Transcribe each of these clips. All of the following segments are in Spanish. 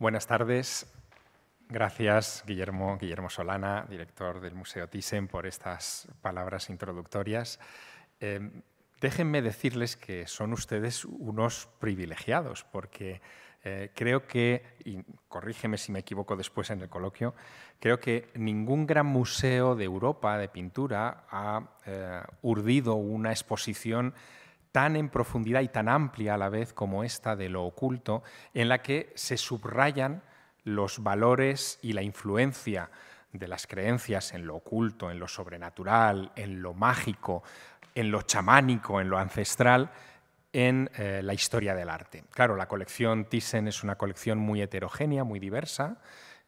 Buenas tardes. Gracias, Guillermo, Guillermo Solana, director del Museo Thyssen, por estas palabras introductorias. Em, déjenme decirles que son ustedes unos privilegiados, porque eh, creo que, y corrígeme si me equivoco después en el coloquio, creo que ningún gran museo de Europa de pintura ha eh, urdido una exposición tan en profundidad y tan amplia a la vez como esta de lo oculto, en la que se subrayan los valores y la influencia de las creencias en lo oculto, en lo sobrenatural, en lo mágico, en lo chamánico, en lo ancestral, en eh, la historia del arte. Claro, la colección Thyssen es una colección muy heterogénea, muy diversa,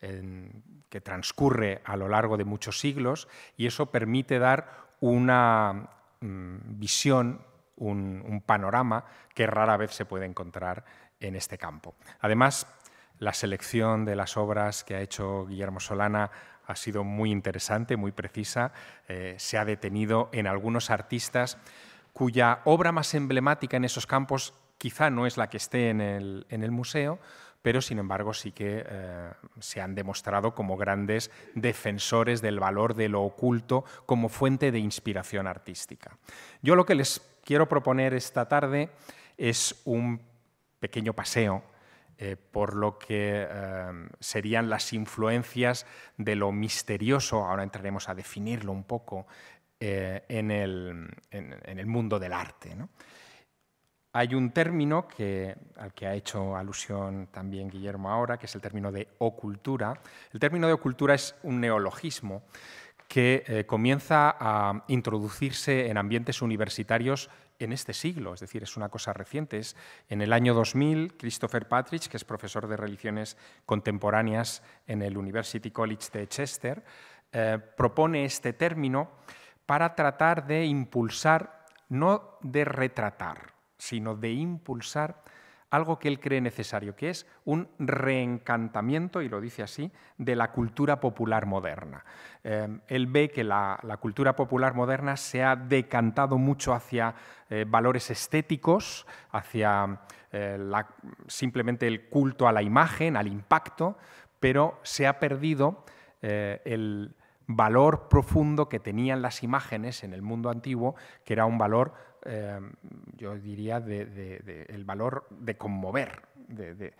que transcurre a lo largo de muchos siglos y eso permite dar una mm, visión un, panorama que rara vez se puede encontrar en este campo. Además, la selección de las obras que ha hecho Guillermo Solana ha sido muy interesante, muy precisa. Eh, se ha detenido en algunos artistas cuya obra más emblemática en esos campos quizá no es la que esté en el, museo, pero sin embargo sí que eh, se han demostrado como grandes defensores del valor de lo oculto como fuente de inspiración artística. Yo lo que les quiero proponer esta tarde es un pequeño paseo eh, por lo que em, serían las influencias de lo misterioso, ahora entraremos a definirlo un poco, eh, en, el, mundo del arte. Hay un término que, al que ha hecho alusión también Guillermo ahora, que es el término de ocultura. El término de ocultura es un neologismo que eh, comienza a introducirse en ambientes universitarios en este siglo, es decir, es una cosa reciente. en el año 2000, Christopher Patrick, que es profesor de religiones contemporáneas en el University College de Chester, eh, propone este término para tratar de impulsar, no de retratar, sino de impulsar algo que él cree necesario, que es un reencantamiento, y lo dice así, de la cultura popular moderna. Em, él ve que la, cultura popular moderna se ha decantado mucho hacia eh, valores estéticos, hacia eh, simplemente el culto a la imagen, al impacto, pero se ha perdido eh, el valor profundo que tenían las imágenes en el mundo antiguo, que era un valor Em, yo diría, del el valor de conmover, de,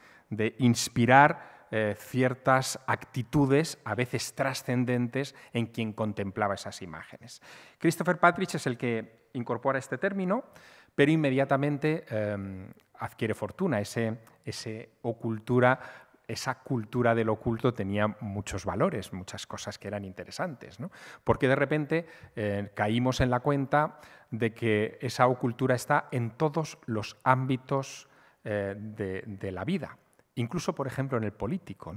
inspirar eh, ciertas actitudes, a veces trascendentes, en quien contemplaba esas imágenes. Christopher Patrick es el que incorpora este término, pero inmediatamente em, adquiere fortuna. Ese, ocultura esa cultura del oculto tenía muchos valores, muchas cosas que eran interesantes, porque de repente eh, caímos en la cuenta de que esa ocultura está en todos los ámbitos eh, de, la vida, incluso, por ejemplo, en el político.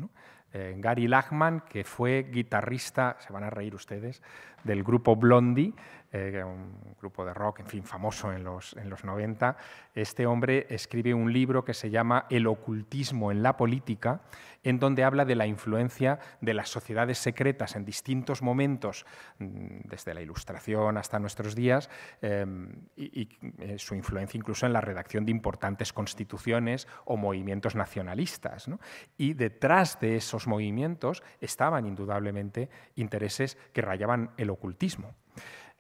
Eh, Gary Lachman, que fue guitarrista, se van a reír ustedes, del grupo Blondie, eh, un grupo de rock, en fin, famoso en los, 90, este hombre escribe un libro que se llama El ocultismo en la política, en donde habla de la influencia de las sociedades secretas en distintos momentos, mm, desde la Ilustración hasta nuestros días, em, y, eh, su influencia incluso en la redacción de importantes constituciones o movimientos nacionalistas. Y detrás de esos movimientos estaban indudablemente intereses que rayaban el ocultismo.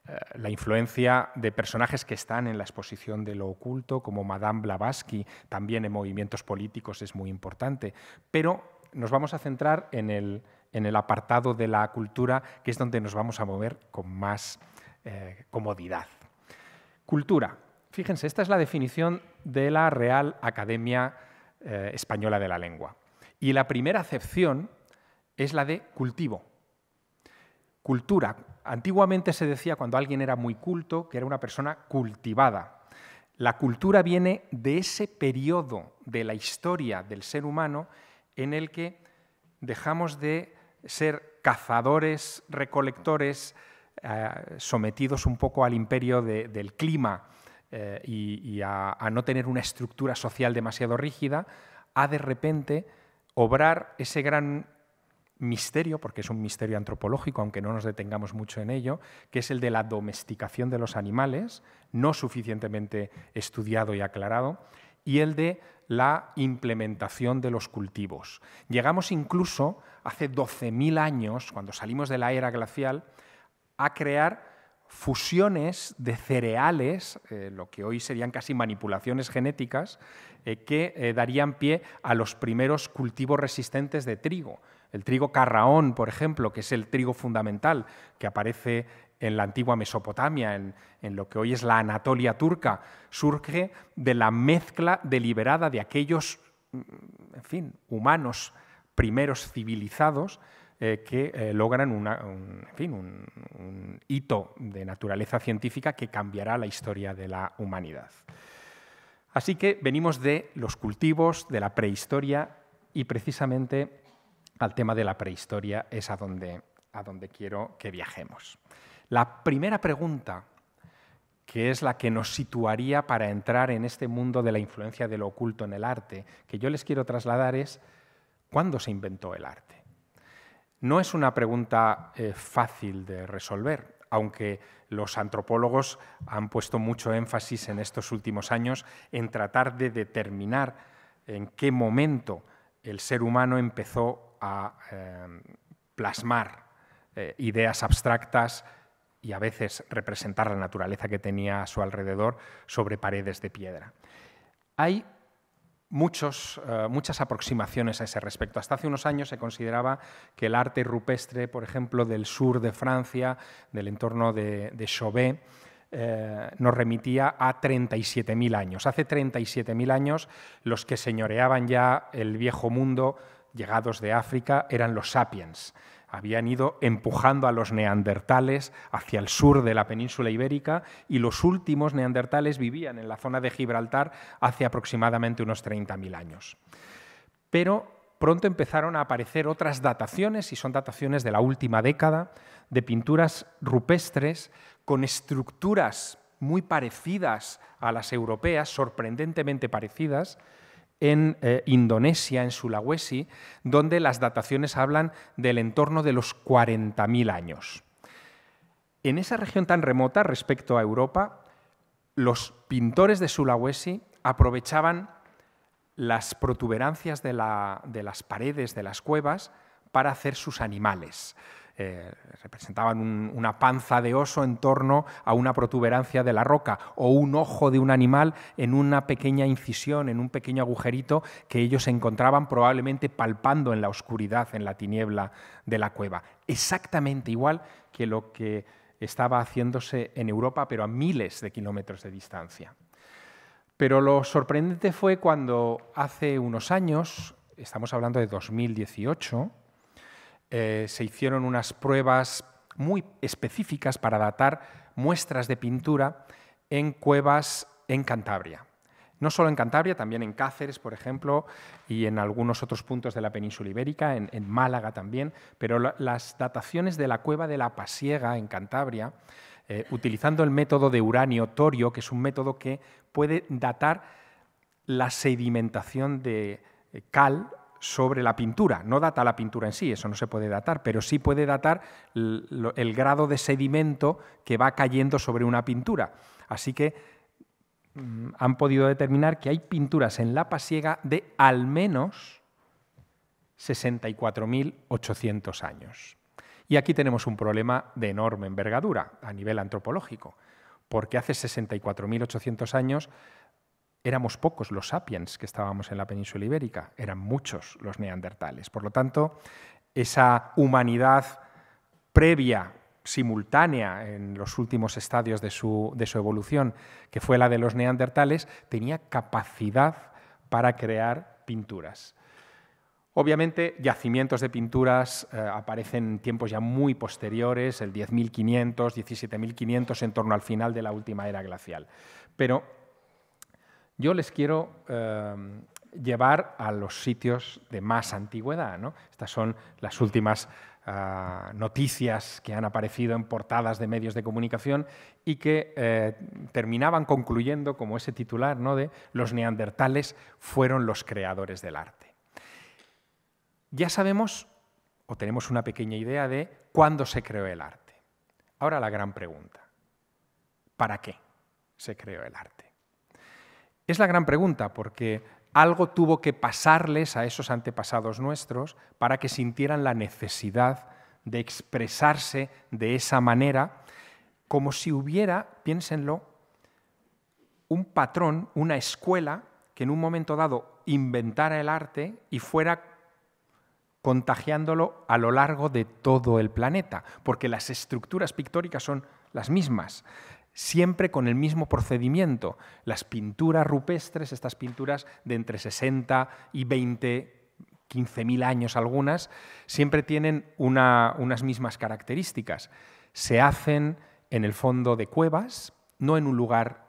Eh, la influencia de personajes que están en la exposición de lo oculto, como Madame Blavatsky, también en movimientos políticos es muy importante. Pero nos vamos a centrar en el, apartado de la cultura, que es donde nos vamos a mover con más eh, comodidad. Cultura. Fíjense, esta es la definición de la Real Academia eh, Española de la Lengua. Y la primera acepción es la de cultivo. Cultura, Antiguamente se decía cuando alguien era muy culto que era una persona cultivada. La cultura viene de ese periodo de la historia del ser humano en el que dejamos de ser cazadores, recolectores, eh, sometidos un poco al imperio del clima eh, y, a, a no tener una estructura social demasiado rígida, a de repente obrar ese gran misterio, porque es un misterio antropológico, aunque no nos detengamos mucho en ello, que es el de la domesticación de los animales, no suficientemente estudiado y aclarado, y el de la implementación de los cultivos. Llegamos incluso, hace 12.000 años, cuando salimos de la era glacial, a crear fusiones de cereales, eh, lo que hoy serían casi manipulaciones genéticas, eh, que eh, darían pie a los primeros cultivos resistentes de trigo. El trigo carraón, por ejemplo, que es el trigo fundamental que aparece en la antigua Mesopotamia, en, lo que hoy es la Anatolia turca, surge de la mezcla deliberada de aquellos, mm, en fin, humanos primeros civilizados eh, que eh, logran un, en fin, un hito de naturaleza científica que cambiará la historia de la humanidad. Así que venimos de los cultivos, de la prehistoria y precisamente al tema de la prehistoria es a donde, a donde quiero que viajemos. La primera pregunta, que es la que nos situaría para entrar en este mundo de la influencia de lo oculto en el arte, que yo les quiero trasladar es, ¿cuándo se inventó el arte? No es una pregunta eh, fácil de resolver, aunque los antropólogos han puesto mucho énfasis en estos últimos años en tratar de determinar en qué momento el ser humano empezó a em, plasmar eh, ideas abstractas y a veces representar la naturaleza que tenía a su alrededor sobre paredes de piedra. Hay Muchos, eh, muchas aproximaciones a ese respecto. Hasta hace unos años se consideraba que el arte rupestre, por ejemplo, del sur de Francia, del entorno de, Chauvet, eh, nos remitía a 37.000 años. Hace 37.000 años los que señoreaban ya el viejo mundo llegados de África eran los sapiens. Habían ido empujando a los neandertales hacia el sur de la península ibérica y los últimos neandertales vivían en la zona de Gibraltar hace aproximadamente unos 30.000 años. Pero pronto empezaron a aparecer otras dataciones, y son dataciones de la última década, de pinturas rupestres con estructuras muy parecidas a las europeas, sorprendentemente parecidas, en eh, Indonesia, en Sulawesi, donde las dataciones hablan del entorno de los 40.000 años. En esa región tan remota respecto a Europa, los pintores de Sulawesi aprovechaban las protuberancias de las paredes de las cuevas para hacer sus animales. Eh, representaban una panza de oso en torno a una protuberancia de la roca o un ojo de un animal en una pequeña incisión, en un pequeño agujerito que ellos encontraban probablemente palpando en la oscuridad, en la tiniebla de la cueva. Exactamente igual que lo que estaba haciéndose en Europa, pero a miles de kilómetros de distancia. Pero lo sorprendente fue cuando hace unos años, estamos hablando de 2018, eh, se hicieron unas pruebas muy específicas para datar muestras de pintura en cuevas en Cantabria. No solo en Cantabria, también en Cáceres, por ejemplo, y en algunos otros puntos de la península ibérica, en, Málaga también, pero las dataciones de la cueva de la Pasiega en Cantabria, eh, utilizando el método de uranio-torio, que es un método que puede datar la sedimentación de eh, cal sobre la pintura. No data la pintura en sí, eso no se puede datar, pero sí puede datar el, grado de sedimento que va cayendo sobre una pintura. Así que mm, han podido determinar que hay pinturas en la pasiega de al menos 64.800 años. Y aquí tenemos un problema de enorme envergadura a nivel antropológico, porque hace 64.800 años éramos pocos los sapiens que estábamos en la península ibérica, eran muchos los neandertales. Por lo tanto, esa humanidad previa, simultánea en los últimos estadios de su, evolución, que fue la de los neandertales, tenía capacidad para crear pinturas. Obviamente, yacimientos de pinturas eh, aparecen en tiempos ya muy posteriores, el 10.500, 17.500, en torno al final de la última era glacial. Pero yo les quiero em, llevar a los sitios de más antigüedad. Estas son las últimas ah, noticias que han aparecido en portadas de medios de comunicación y que eh, terminaban concluyendo como ese titular ¿no? de los neandertales fueron los creadores del arte. Ya sabemos o tenemos una pequeña idea de cuándo se creó el arte. Ahora la gran pregunta, ¿para qué se creó el arte? Es la gran pregunta, porque algo tuvo que pasarles a esos antepasados nuestros para que sintieran la necesidad de expresarse de esa manera, como si hubiera, piénsenlo, un patrón, una escuela que en un momento dado inventara el arte y fuera contagiándolo a lo largo de todo el planeta, porque las estructuras pictóricas son las mismas siempre con el mismo procedimiento. Las pinturas rupestres, estas pinturas de entre 60 y 20, 15.000 años algunas, siempre tienen unas mismas características. Se hacen en el fondo de cuevas, no en un lugar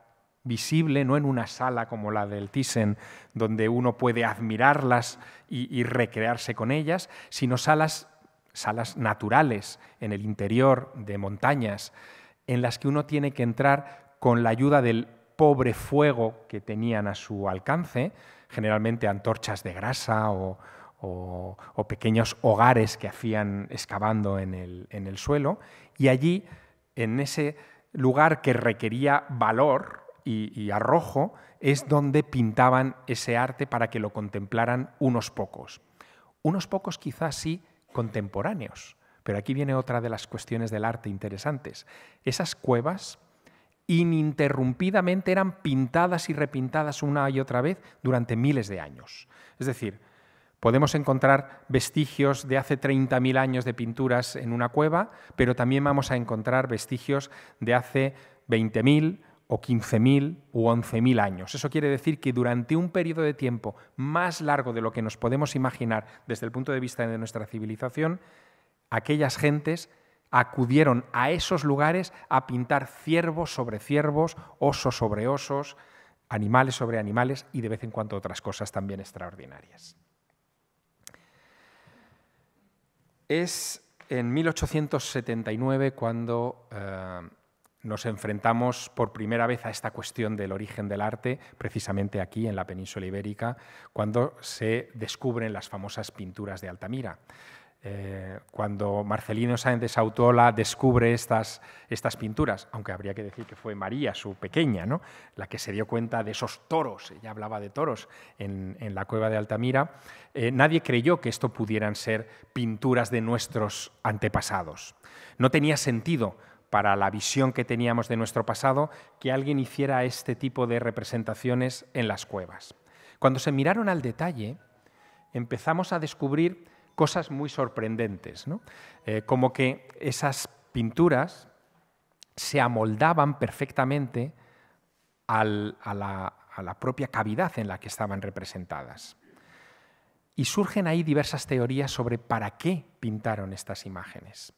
visible, no en una sala como la del Thyssen, donde uno puede admirarlas y, y recrearse con ellas, sino salas, salas naturales en el interior de montañas en las que uno tiene que entrar con la ayuda del pobre fuego que tenían a su alcance, generalmente antorchas de grasa o, pequeños hogares que hacían excavando en el, suelo, y allí, en ese lugar que requería valor, y, y, arrojo es donde pintaban ese arte para que lo contemplaran unos pocos. Unos pocos quizás sí contemporáneos, pero aquí viene otra de las cuestiones del arte interesantes. Esas cuevas ininterrumpidamente eran pintadas y repintadas una y otra vez durante miles de años. Es decir, Podemos encontrar vestigios de hace 30.000 años de pinturas en una cueva, pero también vamos a encontrar vestigios de hace 20.000 o 15.000 u 11.000 años. Eso quiere decir que durante un periodo de tiempo más largo de lo que nos podemos imaginar desde el punto de vista de nuestra civilización, aquellas gentes acudieron a esos lugares a pintar ciervos sobre ciervos, osos sobre osos, animales sobre animales y de vez en cuando otras cosas también extraordinarias. Es en 1879 cuando eh, nos enfrentamos por primera vez a esta cuestión del origen del arte, precisamente aquí en la península ibérica, cuando se descubren las famosas pinturas de Altamira. Eh, cuando Marcelino Sáenz de Sautola descubre estas, estas, pinturas, aunque habría que decir que fue María, su pequeña, ¿no? la que se dio cuenta de esos toros, ella hablaba de toros en, la cueva de Altamira, eh, nadie creyó que esto pudieran ser pinturas de nuestros antepasados. No tenía sentido para la visión que teníamos de nuestro pasado que alguien hiciera este tipo de representaciones en las cuevas. Cuando se miraron al detalle, empezamos a descubrir cosas muy sorprendentes, eh, como que esas pinturas se amoldaban perfectamente a, la, propia cavidad en la que estaban representadas. Y surgen ahí diversas teorías sobre para qué pintaron estas imágenes.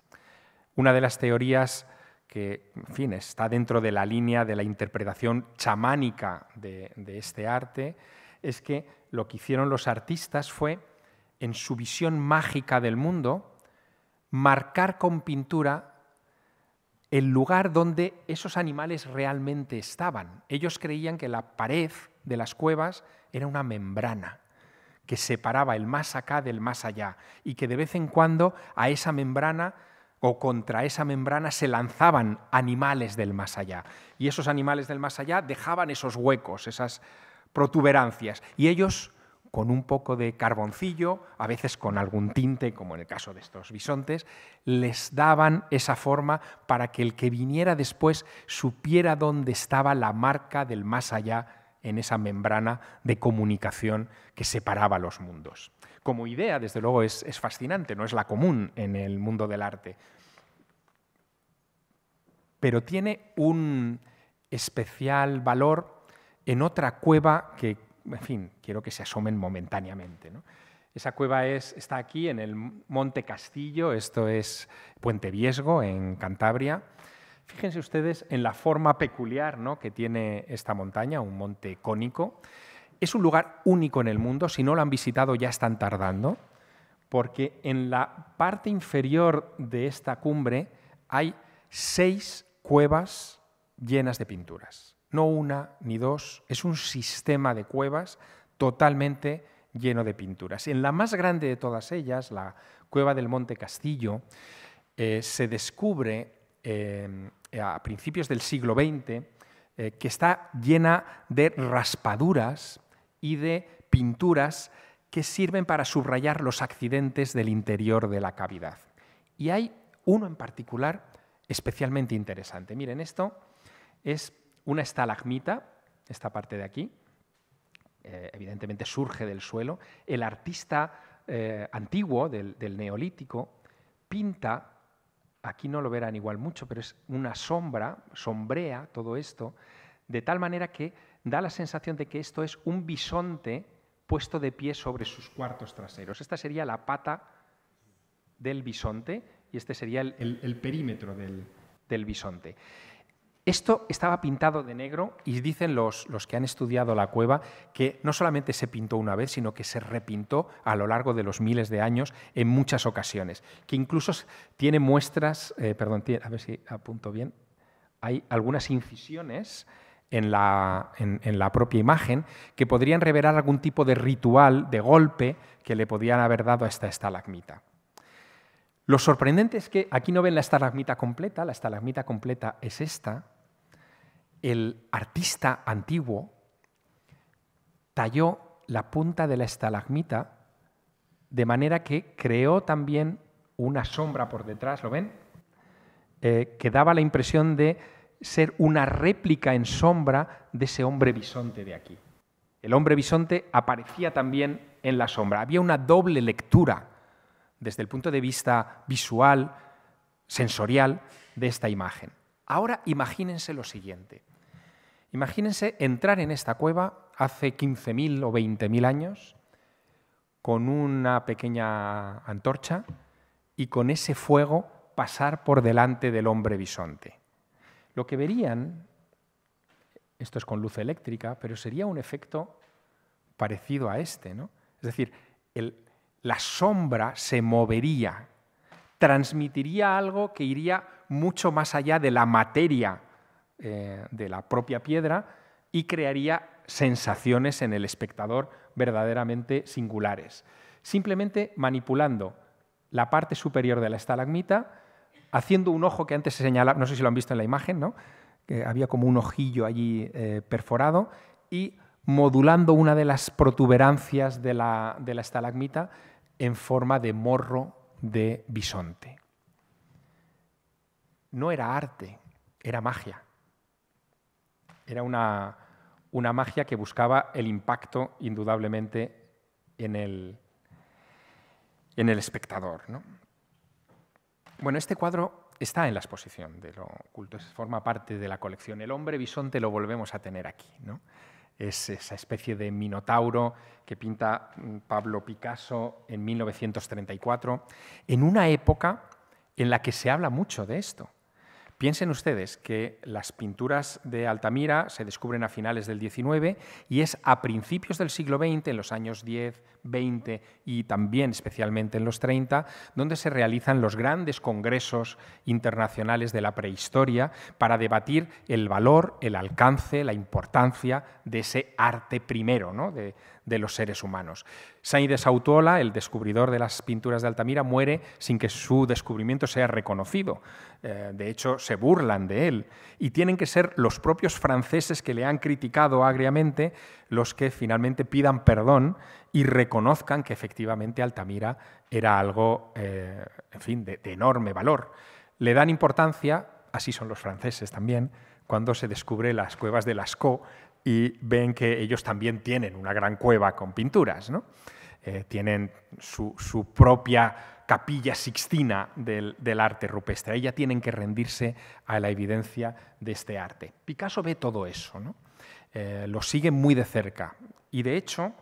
Una de las teorías que, en fin, está dentro de la línea de la interpretación chamánica de, este arte, es que lo que hicieron los artistas fue en su visión mágica del mundo, marcar con pintura el lugar donde esos animales realmente estaban. Ellos creían que la pared de las cuevas era una membrana que separaba el más acá del más allá y que de vez en cuando a esa membrana o contra esa membrana se lanzaban animales del más allá. Y esos animales del más allá dejaban esos huecos, esas protuberancias. Y ellos con un poco de carboncillo, a veces con algún tinte, como en el caso de estos bisontes, les daban esa forma para que el que viniera después supiera dónde estaba la marca del más allá en esa membrana de comunicación que separaba los mundos. Como idea, desde luego, es, es fascinante, no es la común en el mundo del arte, pero tiene un especial valor en otra cueva que en fin, quiero que se asomen momentáneamente. Esa cueva está aquí en el Monte Castillo, esto es Puente Viesgo, en Cantabria. Fíjense ustedes en la forma peculiar que tiene esta montaña, un monte cónico. Es un lugar único en el mundo, si no lo han visitado ya están tardando, porque en la parte inferior de esta cumbre hay seis cuevas llenas de pinturas no una ni dos, es un sistema de cuevas totalmente lleno de pinturas. En la más grande de todas ellas, la cueva del Monte Castillo, eh, se descubre eh, a principios del siglo XX eh, que está llena de raspaduras y de pinturas que sirven para subrayar los accidentes del interior de la cavidad. Y hay uno en particular especialmente interesante. Miren, esto es una estalagmita, esta parte de aquí, eh, evidentemente surge del suelo. El artista eh, antiguo del, neolítico pinta aquí no lo verán igual mucho, pero es una sombra, sombrea todo esto, de tal manera que da la sensación de que esto es un bisonte puesto de pie sobre sus cuartos traseros. Esta sería la pata del bisonte y este sería el, perímetro del, del bisonte. Esto estaba pintado de negro y dicen los, que han estudiado la cueva que no solamente se pintó una vez, sino que se repintó a lo largo de los miles de años en muchas ocasiones, que incluso tiene muestras, eh, perdón, a ver si apunto bien, hay algunas incisiones en la, la, propia imagen que podrían revelar algún tipo de ritual, de golpe que le podían haber dado a esta estalagmita. Lo sorprendente es que aquí no ven la estalagmita completa, la estalagmita completa es esta, el artista antiguo talló la punta de la estalagmita de manera que creó también una sombra por detrás, ¿lo ven? Eh, que daba la impresión de ser una réplica en sombra de ese hombre bisonte de aquí. El hombre bisonte aparecía también en la sombra. Había una doble lectura desde el punto de vista visual, sensorial, de esta imagen. Ahora imagínense lo siguiente. Imagínense entrar en esta cueva hace 15.000 o 20.000 años con una pequeña antorcha y con ese fuego pasar por delante del hombre bisonte. Lo que verían, esto es con luz eléctrica, pero sería un efecto parecido a este, ¿no? Es decir, la sombra se movería, transmitiría algo que iría mucho más allá de la materia eh, de la propia piedra y crearía sensaciones en el espectador verdaderamente singulares. Simplemente manipulando la parte superior de la estalagmita, haciendo un ojo que antes se señalaba, no sé si lo han visto en la imagen, ¿no? que había como un ojillo allí eh, perforado, y modulando una de las protuberancias de la, de la estalagmita en forma de morro de bisonte. No era arte, era magia. Era una, magia que buscaba el impacto, indudablemente, en el, en el espectador. Bueno, este cuadro está en la exposición de lo oculto, forma parte de la colección. El hombre bisonte lo volvemos a tener aquí. Es esa especie de minotauro que pinta mm, Pablo Picasso en 1934, en una época en la que se habla mucho de esto. Piensen ustedes que las pinturas de Altamira se descubren a finales del XIX y es a principios del siglo XX, en los años 10, 20 y también especialmente en los 30, donde se realizan los grandes congresos internacionales de la prehistoria para debatir el valor, el alcance, la importancia de ese arte primero de, los seres humanos. de Sautola, el descubridor de las pinturas de Altamira, muere sin que su descubrimiento sea reconocido. Eh, de hecho, se burlan de él. Y tienen que ser los propios franceses que le han criticado agriamente los que finalmente pidan perdón y reconozcan que efectivamente Altamira era algo, eh, en fin, de, enorme valor. Le dan importancia, así son los franceses también, cuando se descubre las cuevas de Lascaux y ven que ellos también tienen una gran cueva con pinturas, eh, tienen su, propia capilla sixtina del, arte rupestre. Ahí ya tienen que rendirse a la evidencia de este arte. Picasso ve todo eso, eh, lo sigue muy de cerca y de hecho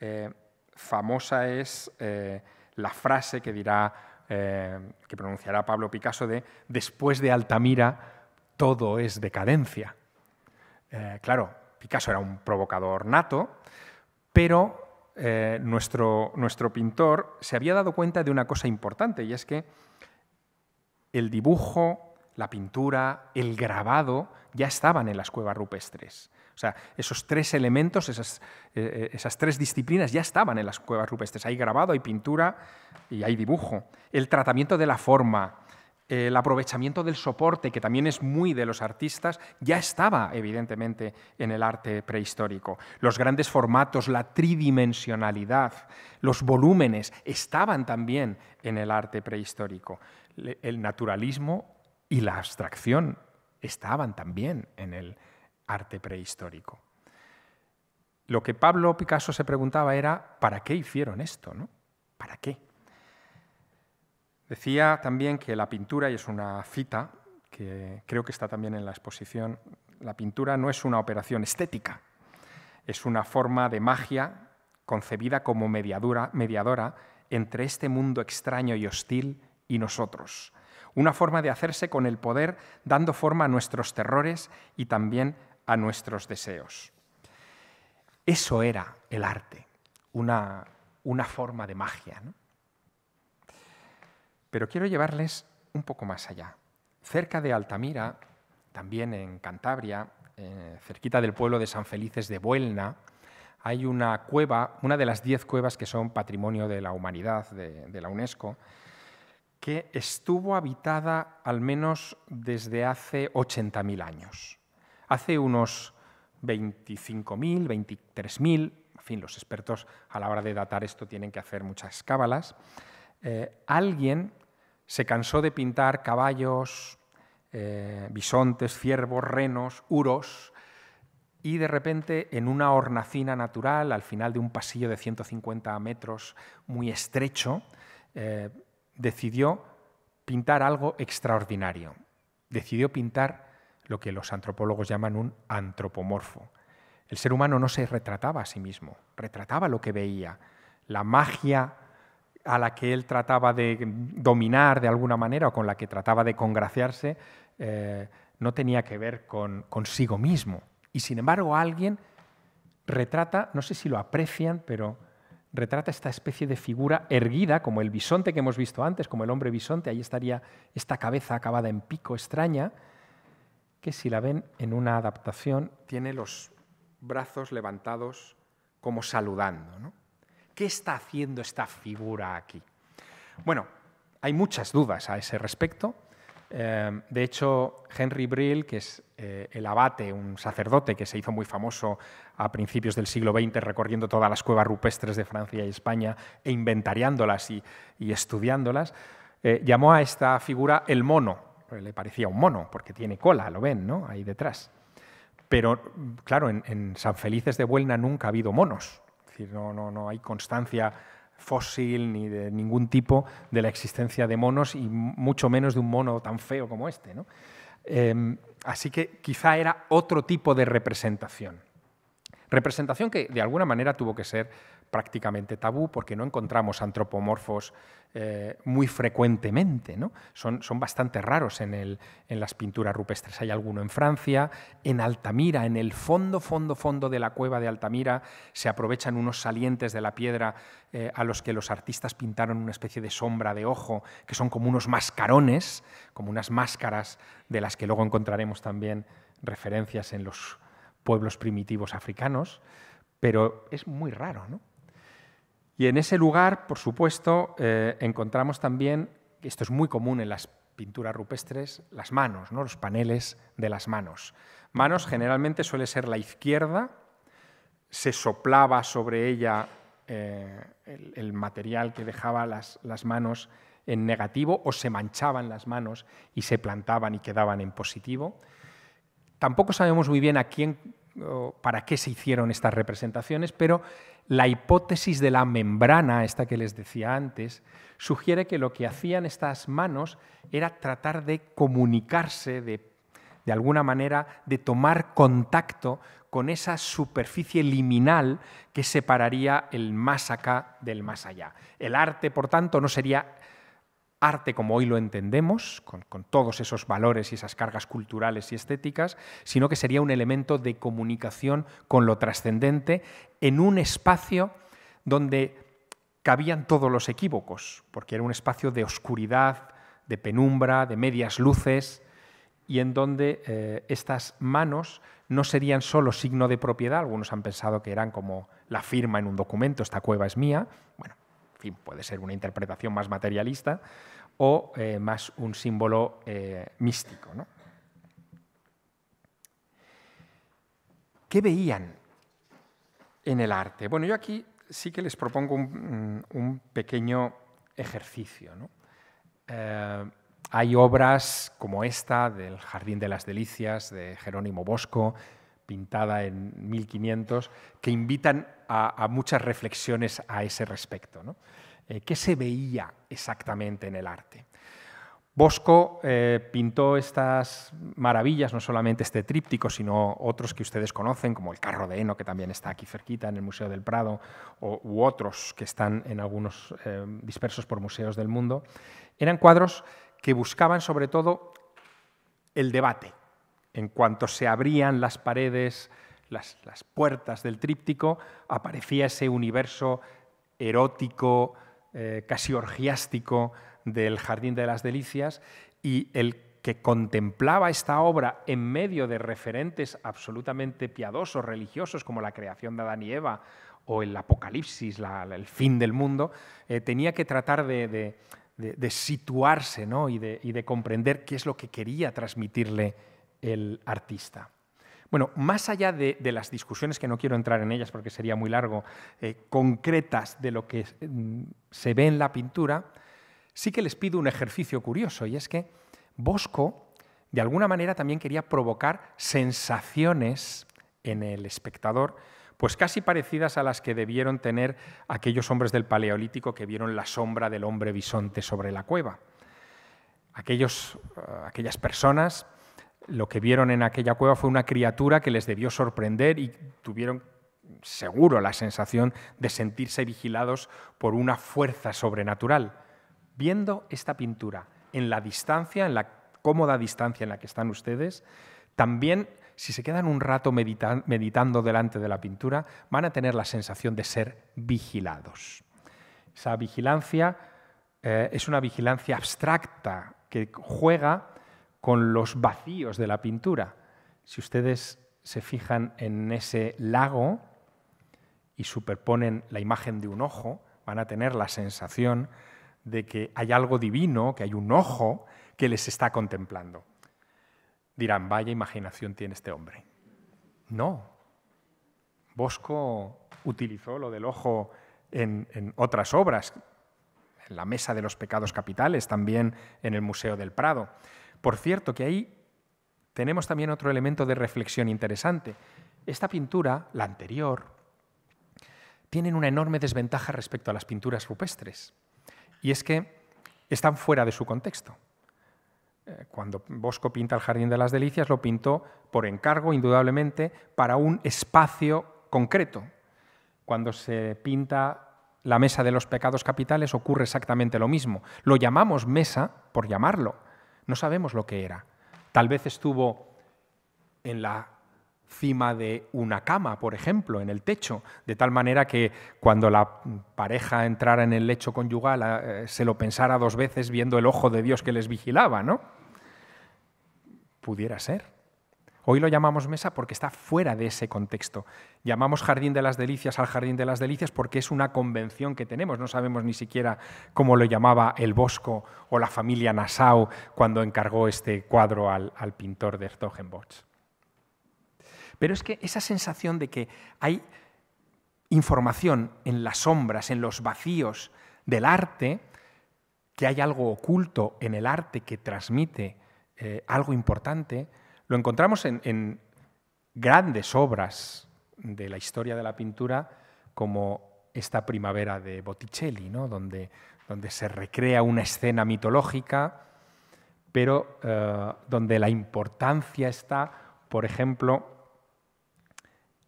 eh, famosa es eh, la frase que dirá, eh, que pronunciará Pablo Picasso de después de Altamira todo es decadencia. claro, Picasso era un provocador nato, pero nuestro, nuestro pintor se había dado cuenta de una cosa importante y es que el dibujo, la pintura, el grabado ya estaban en las cuevas rupestres. O sea, esos tres elementos, esas, eh, eh, esas, tres disciplinas ya estaban en las cuevas rupestres. Hay grabado, hay pintura y hay dibujo. El tratamiento de la forma, el aprovechamiento del soporte, que también es muy de los artistas, ya estaba evidentemente en el arte prehistórico. Los grandes formatos, la tridimensionalidad, los volúmenes, estaban también en el arte prehistórico. El naturalismo y la abstracción estaban también en el arte prehistórico. Lo que Pablo Picasso se preguntaba era, ¿para qué hicieron esto? ¿no? ¿Para qué? Decía también que la pintura, y es una cita que creo que está también en la exposición, la pintura no es una operación estética, es una forma de magia concebida como mediadora entre este mundo extraño y hostil y nosotros. Una forma de hacerse con el poder dando forma a nuestros terrores y también a nuestros deseos. Eso era el arte, una, forma de magia. Pero quiero llevarles un poco más allá. Cerca de Altamira, también en Cantabria, eh, cerquita del pueblo de San Felices de Buelna, hay una cueva, una de las diez cuevas que son patrimonio de la humanidad, de, de la UNESCO, que estuvo habitada al menos desde hace 80.000 años. Hace unos 25.000, 23.000, en fin, los expertos a la hora de datar esto tienen que hacer muchas cábalas, eh, alguien se cansó de pintar caballos, eh, bisontes, ciervos, renos, uros, y de repente en una hornacina natural, al final de un pasillo de 150 metros muy estrecho, eh, decidió pintar algo extraordinario. Decidió pintar lo que los antropólogos llaman un antropomorfo. El ser humano no se retrataba a sí mismo, retrataba lo que veía. La magia a la que él trataba de dominar de alguna manera o con la que trataba de congraciarse eh, no tenía que ver con consigo mismo. Y sin embargo alguien retrata, no sé si lo aprecian, pero retrata esta especie de figura erguida, como el bisonte que hemos visto antes, como el hombre bisonte, ahí estaría esta cabeza acabada en pico extraña, que si la ven en una adaptación tiene los brazos levantados como saludando. ¿Qué está haciendo esta figura aquí? Bueno, hay muchas dudas a ese respecto. Em, de hecho, Henry Brill, que es eh, el abate, un sacerdote que se hizo muy famoso a principios del siglo XX recorriendo todas las cuevas rupestres de Francia y España e inventariándolas y, estudiándolas, eh, llamó a esta figura el mono, pues le parecía un mono, porque tiene cola, lo ven, ¿no? Ahí detrás. Pero, claro, en, San Felices de Buelna nunca ha habido monos. no, no, no hay constancia fósil ni de ningún tipo de la existencia de monos y mucho menos de un mono tan feo como este. Em, así que quizá era otro tipo de representación. Representación que de alguna manera tuvo que ser prácticamente tabú porque no encontramos antropomorfos eh, muy frecuentemente. ¿no? Son, son, bastante raros en, el, en, las pinturas rupestres. Hay alguno en Francia, en Altamira, en el fondo, fondo, fondo de la cueva de Altamira, se aprovechan unos salientes de la piedra eh, a los que los artistas pintaron una especie de sombra de ojo, que son como unos mascarones, como unas máscaras de las que luego encontraremos también referencias en los pueblos primitivos africanos, pero es muy raro, ¿no? Y en ese lugar, por supuesto, eh, encontramos también, esto es muy común en las pinturas rupestres, las manos, ¿no? los paneles de las manos. Manos generalmente suele ser la izquierda, se soplaba sobre ella eh, el, material que dejaba las, las manos en negativo o se manchaban las manos y se plantaban y quedaban en positivo. Tampoco sabemos muy bien a quién para qué se hicieron estas representaciones, pero la hipótesis de la membrana, esta que les decía antes, sugiere que lo que hacían estas manos era tratar de comunicarse, de, de alguna manera, de tomar contacto con esa superficie liminal que separaría el más acá del más allá. El arte, por tanto, no sería arte como hoy lo entendemos, con, todos esos valores y esas cargas culturales y estéticas, sino que sería un elemento de comunicación con lo trascendente en un espacio donde cabían todos los equívocos, porque era un espacio de oscuridad, de penumbra, de medias luces, y en donde eh, estas manos no serían solo signo de propiedad, algunos han pensado que eran como la firma en un documento, esta cueva es mía, bueno, en fin, puede ser una interpretación más materialista, o eh, más un símbolo eh, místico. ¿Qué veían en el arte? Bueno, yo aquí sí que les propongo un, mm, pequeño ejercicio. Eh, hay obras como esta del Jardín de las Delicias de Jerónimo Bosco, pintada en 1500, que invitan a, a muchas reflexiones a ese respecto. ¿no? Eh, qué se veía exactamente en el arte. Bosco eh, pintó estas maravillas, no solamente este tríptico, sino otros que ustedes conocen, como el carro de Eno, que también está aquí cerquita en el Museo del Prado, u otros que están en algunos eh, dispersos por museos del mundo. Eran cuadros que buscaban sobre todo el debate. En cuanto se abrían las paredes, las, las puertas del tríptico, aparecía ese universo erótico, eh, casi orgiástico del Jardín de las Delicias y el que contemplaba esta obra en medio de referentes absolutamente piadosos, religiosos, como la creación de Adán y Eva o el apocalipsis, el fin del mundo, eh, tenía que tratar de, situarse y de comprender qué es lo que quería transmitirle el artista. Bueno, más allá de, las discusiones, que no quiero entrar en ellas porque sería muy largo, eh, concretas de lo que mm, se ve en la pintura, sí que les pido un ejercicio curioso, y es que Bosco, de alguna manera, también quería provocar sensaciones en el espectador, pues casi parecidas a las que debieron tener aquellos hombres del Paleolítico que vieron la sombra del hombre bisonte sobre la cueva. Eh, aquellas personas lo que vieron en aquella cueva fue una criatura que les debió sorprender y tuvieron seguro la sensación de sentirse vigilados por una fuerza sobrenatural. Viendo esta pintura en la distancia, en la cómoda distancia en la que están ustedes, también si se quedan un rato meditando delante de la pintura, van a tener la sensación de ser vigilados. Esa vigilancia eh, es una vigilancia abstracta que juega con los vacíos de la pintura. Si ustedes se fijan en ese lago y superponen la imagen de un ojo, van a tener la sensación de que hay algo divino, que hay un ojo que les está contemplando. Dirán, vaya imaginación tiene este hombre. No. Bosco utilizó lo del ojo en, en otras obras, en la Mesa de los Pecados Capitales, también en el Museo del Prado. Por cierto, que ahí tenemos también otro elemento de reflexión interesante. Esta pintura, la anterior, tienen una enorme desventaja respecto a las pinturas rupestres, y es que están fuera de su contexto. Eh, cuando Bosco pinta el Jardín de las Delicias, lo pintó por encargo, indudablemente, para un espacio concreto. Cuando se pinta la Mesa de los Pecados Capitales ocurre exactamente lo mismo. Lo llamamos mesa por llamarlo, no sabemos lo que era. Tal vez estuvo en la cima de una cama, por ejemplo, en el techo, de tal manera que cuando la pareja entrara en el lecho conyugal eh, se lo pensara dos veces viendo el ojo de Dios que les vigilaba, ¿no? Pudiera ser. Hoy lo llamamos mesa porque está fuera de ese contexto. Llamamos Jardín de las Delicias al Jardín de las Delicias porque es una convención que tenemos. No sabemos ni siquiera cómo lo llamaba el Bosco o la familia Nassau cuando encargó este cuadro al, pintor de Herzogenbosch. Pero es que esa sensación de que hay información en las sombras, en los vacíos del arte, que hay algo oculto en el arte que transmite eh, algo importante, lo encontramos en, grandes obras de la historia de la pintura, como esta primavera de Botticelli, ¿no? donde, donde se recrea una escena mitológica, pero eh, donde la importancia está, por ejemplo,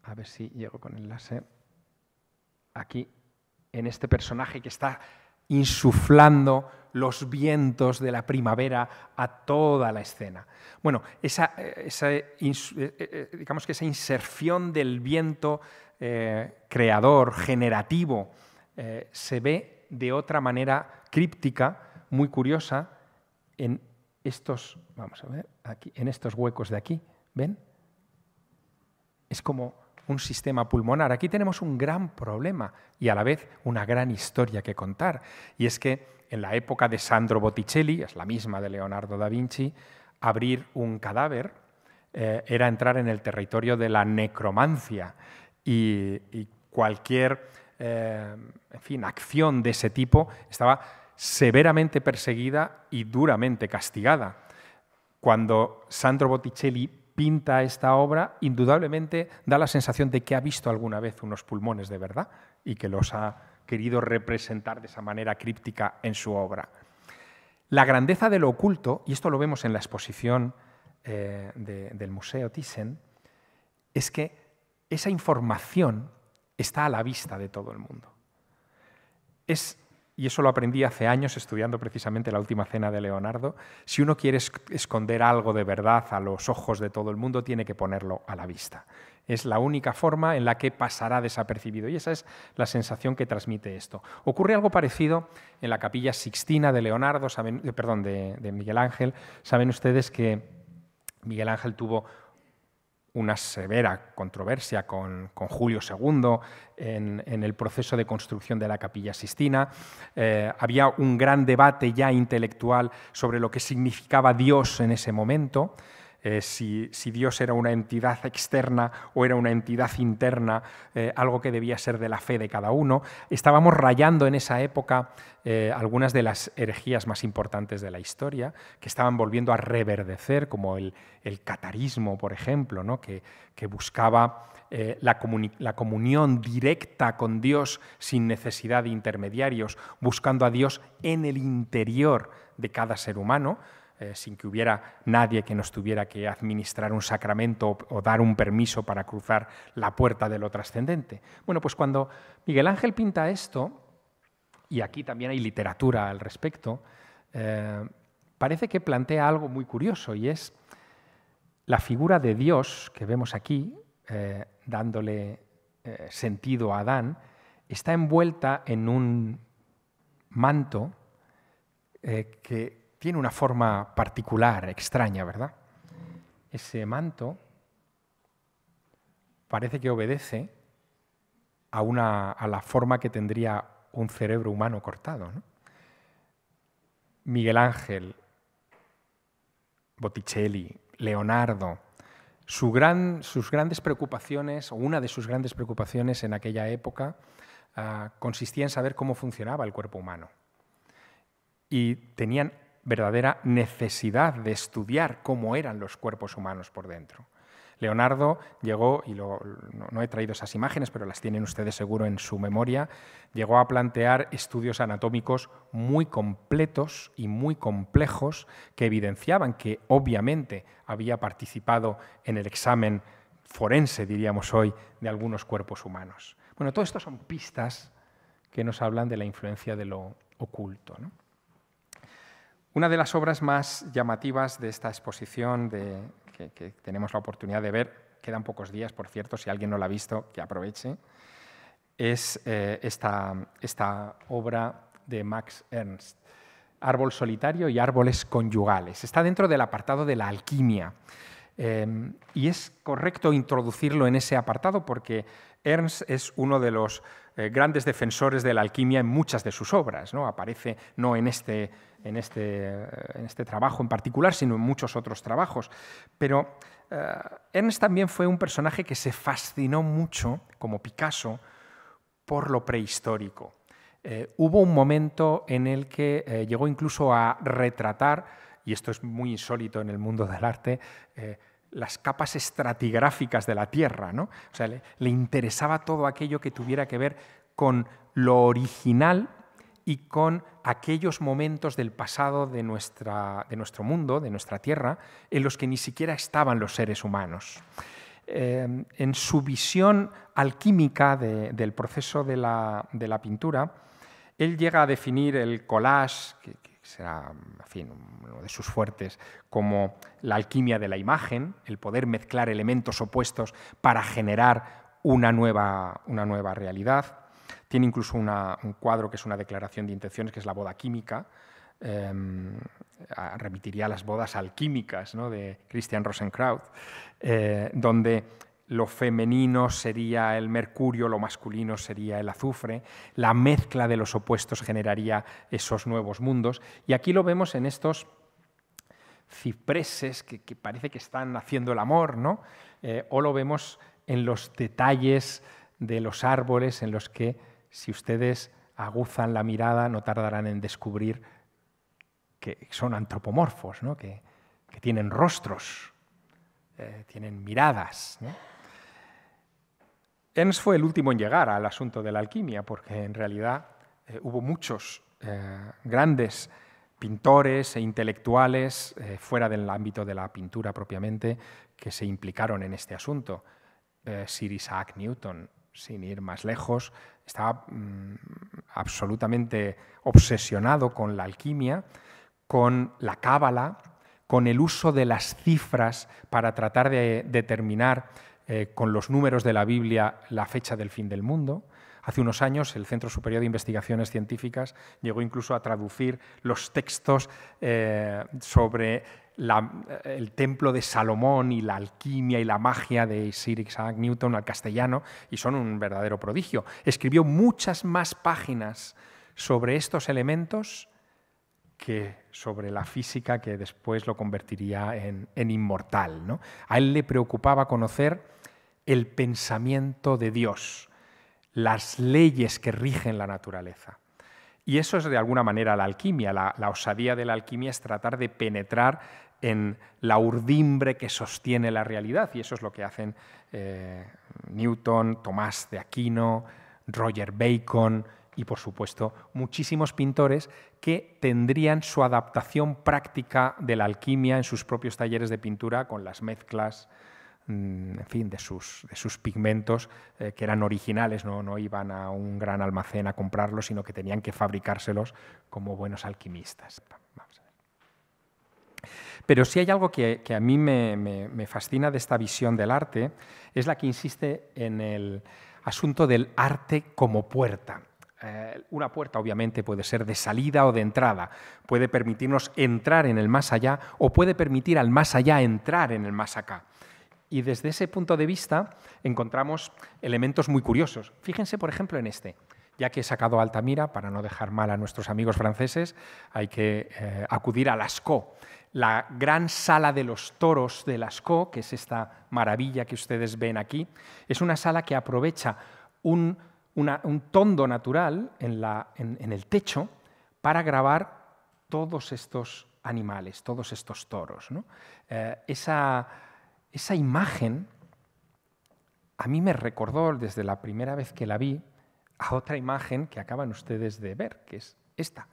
a ver si llego con el láser, aquí, en este personaje que está insuflando los vientos de la primavera a toda la escena. Bueno, esa, eh, eh, eh, digamos que esa inserción del viento creador, generativo, se ve de otra manera críptica, muy curiosa, en estos, vamos a ver, aquí, en estos huecos de aquí, ¿ven? Es como un sistema pulmonar. Aquí tenemos un gran problema y a la vez una gran historia que contar. Y es que en la época de Sandro Botticelli, es la misma de Leonardo da Vinci, abrir un cadáver eh, era entrar en el territorio de la necromancia y, cualquier eh, fin, acción de ese tipo estaba severamente perseguida y duramente castigada. Cuando Sandro Botticelli pinta esta obra, indudablemente da la sensación de que ha visto alguna vez unos pulmones de verdad y que los ha querido representar de esa manera críptica en su obra. La grandeza de lo oculto, y esto lo vemos en la exposición eh, del Museo Thyssen, es que esa información está a la vista de todo el mundo. Es y eso lo aprendí hace años estudiando precisamente la última cena de Leonardo, si uno quiere esconder algo de verdad a los ojos de todo el mundo, tiene que ponerlo a la vista. Es la única forma en la que pasará desapercibido y esa es la sensación que transmite esto. Ocurre algo parecido en la capilla Sixtina de Leonardo, eh, perdón, de Miguel Ángel. Saben ustedes que Miguel Ángel tuvo una severa controversia con, Julio II en, el proceso de construcción de la Capilla Sistina. Eh, había un gran debate ya intelectual sobre lo que significaba Dios en ese momento. Eh, si, Dios era una entidad externa o era una entidad interna, eh, algo que debía ser de la fe de cada uno. Estábamos rayando en esa época eh, algunas de las herejías más importantes de la historia, que estaban volviendo a reverdecer, como el, catarismo, por ejemplo, que, buscaba la comunión directa con Dios sin necesidad de intermediarios, buscando a Dios en el interior de cada ser humano. Eh, sin que hubiera nadie que nos tuviera que administrar un sacramento o, dar un permiso para cruzar la puerta de lo trascendente. Bueno, pues cuando Miguel Ángel pinta esto, y aquí también hay literatura al respecto, eh, parece que plantea algo muy curioso y es la figura de Dios que vemos aquí, eh, dándole sentido a Adán, está envuelta en un manto que, tiene una forma particular, extraña, ¿verdad? Ese manto parece que obedece a, a la forma que tendría un cerebro humano cortado. Miguel Ángel, Botticelli, Leonardo, gran, sus grandes preocupaciones, o una de sus grandes preocupaciones en aquella época, ah, consistía en saber cómo funcionaba el cuerpo humano. Y tenían verdadera necesidad de estudiar cómo eran los cuerpos humanos por dentro. Leonardo llegó, y no, he traído esas imágenes, pero las tienen ustedes seguro en su memoria, llegó a plantear estudios anatómicos muy completos y muy complejos que evidenciaban que obviamente había participado en el examen forense, diríamos hoy, de algunos cuerpos humanos. Bueno, todo esto son pistas que nos hablan de la influencia de lo oculto. ¿no? Una de las obras más llamativas de esta exposición que, tenemos la oportunidad de ver, quedan pocos días, por cierto, si alguien no la ha visto, que aproveche, es eh, esta, esta obra de Max Ernst, Árbol solitario y árboles conyugales. Está dentro del apartado de la alquimia. Em, y es correcto introducirlo en ese apartado porque Ernst es uno de los eh, grandes defensores de la alquimia en muchas de sus obras. ¿no? Aparece no en este, en, este, eh, en este, trabajo en particular, sino en muchos otros trabajos. Pero eh, Ernst también fue un personaje que se fascinó mucho, como Picasso, por lo prehistórico. hubo un momento en el que llegó incluso a retratar y esto es muy insólito en el mundo del arte, las capas estratigráficas de la Tierra. ¿no? le, interesaba todo aquello que tuviera que ver con lo original y con aquellos momentos del pasado de, nuestra, de nuestro mundo, de nuestra Tierra, en los que ni siquiera estaban los seres humanos. Em, en su visión alquímica del proceso de la, pintura, él llega a definir el collage, será, en uno de sus fuertes, como la alquimia de la imagen, el poder mezclar elementos opuestos para generar una nueva, una nueva realidad. Tiene incluso un cuadro que es una declaración de intenciones, que es la boda química. Em, remitiría a las bodas alquímicas de Christian Rosenkraut, eh, donde lo femenino sería el mercurio, lo masculino sería el azufre, la mezcla de los opuestos generaría esos nuevos mundos. Y aquí lo vemos en estos cipreses que, parece que están haciendo el amor, ¿no? Eh, o lo vemos en los detalles de los árboles en los que si ustedes aguzan la mirada no tardarán en descubrir que son antropomorfos, ¿no? que, tienen rostros, eh, tienen miradas. ¿no? Ens fue el último en llegar al asunto de la alquimia, porque en realidad eh, hubo muchos eh, grandes pintores e intelectuales eh, fuera del ámbito de la pintura propiamente que se implicaron en este asunto. Sir Isaac Newton, sin ir más lejos, estaba mm, absolutamente obsesionado con la alquimia, con la cábala, con el uso de las cifras para tratar de determinar eh, con los números de la Biblia la fecha del fin del mundo. Hace unos años el Centro Superior de Investigaciones Científicas llegó incluso a traducir los textos eh, sobre eh, el templo de Salomón y la alquimia y la magia de Sir Isaac Newton al castellano y son un verdadero prodigio. Escribió muchas más páginas sobre estos elementos que sobre la física que después lo convertiría en, inmortal. ¿no? A él le preocupaba conocer el pensamiento de Dios, las leyes que rigen la naturaleza. Y eso es de alguna manera la alquimia. La, osadía de la alquimia es tratar de penetrar en la urdimbre que sostiene la realidad. Y eso es lo que hacen eh, Newton, Tomás de Aquino, Roger Bacon y, por supuesto, muchísimos pintores que tendrían su adaptación práctica de la alquimia en sus propios talleres de pintura con las mezclas, mm, en fin, de sus, pigmentos eh, que eran originales, ¿no? iban a un gran almacén a comprarlos, sino que tenían que fabricárselos como buenos alquimistas. Pero si hay algo que, a mí me, fascina de esta visión del arte, es la que insiste en el asunto del arte como puerta. Eh, una puerta obviamente puede ser de salida o de entrada, puede permitirnos entrar en el más allá o puede permitir al más allá entrar en el más acá. Y desde ese punto de vista encontramos elementos muy curiosos. Fíjense, por ejemplo, en este. Ya que he sacado Altamira, para no dejar mal a nuestros amigos franceses, hay que eh, acudir a Lascaux, la gran sala de los toros de Lascaux, que es esta maravilla que ustedes ven aquí. Es una sala que aprovecha un un tondo natural en, el techo para grabar todos estos animales, todos estos toros. Eh, esa, esa, imagen a mí me recordó desde la primera vez que la vi a otra imagen que acaban ustedes de ver, que es esta.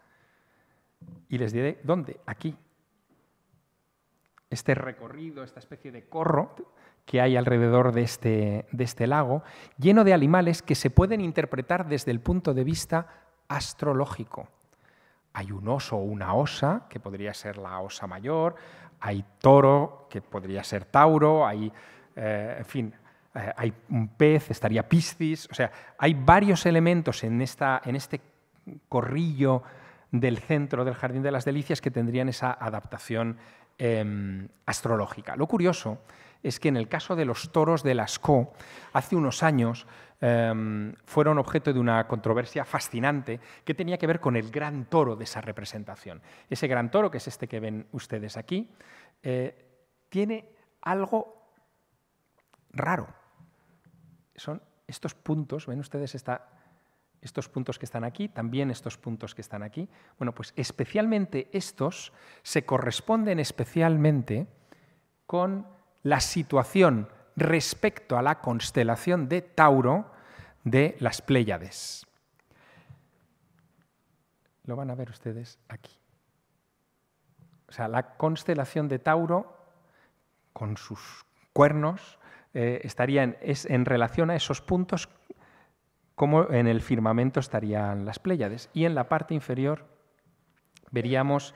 Y les diré, ¿dónde? Aquí. Este recorrido, esta especie de corro que hay alrededor este, de este, lago, lleno de animales que se pueden interpretar desde el punto de vista astrológico. Hay un oso o una osa, que podría ser la osa mayor, hay toro, que podría ser Tauro, hay, eh, en fin, eh, hay un pez, estaría Piscis, o sea, hay varios elementos en, esta, en este corrillo del centro del Jardín de las Delicias que tendrían esa adaptación em, astrológica. Lo curioso es que en el caso de los toros de Lascaux, hace unos años em, fueron objeto de una controversia fascinante que tenía que ver con el gran toro de esa representación. Ese gran toro, que es este que ven ustedes aquí, eh, tiene algo raro. Son estos puntos, ven ustedes estos puntos que están aquí, también estos puntos que están aquí. Bueno, pues especialmente estos se corresponden especialmente con la situación respecto a la constelación de Tauro de las Pléyades. Lo van a ver ustedes aquí. O sea, la constelación de Tauro, con sus cuernos, eh, estaría en, en relación a esos puntos como en el firmamento estarían las Pléyades. Y en la parte inferior veríamos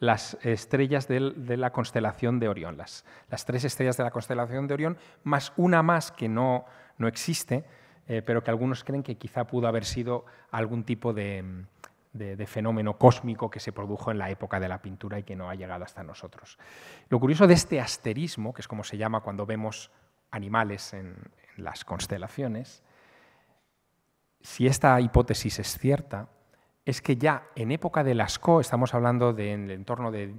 las estrellas de la constelación de Orión, las, tres estrellas de la constelación de Orión, más una más que no, no existe, eh, pero que algunos creen que quizá pudo haber sido algún tipo de, fenómeno cósmico que se produjo en la época de la pintura y que no ha llegado hasta nosotros. Lo curioso de este asterismo, que es como se llama cuando vemos animales en las constelaciones, si esta hipótesis es cierta, es que ya en época de Lascaux, estamos hablando de en el entorno de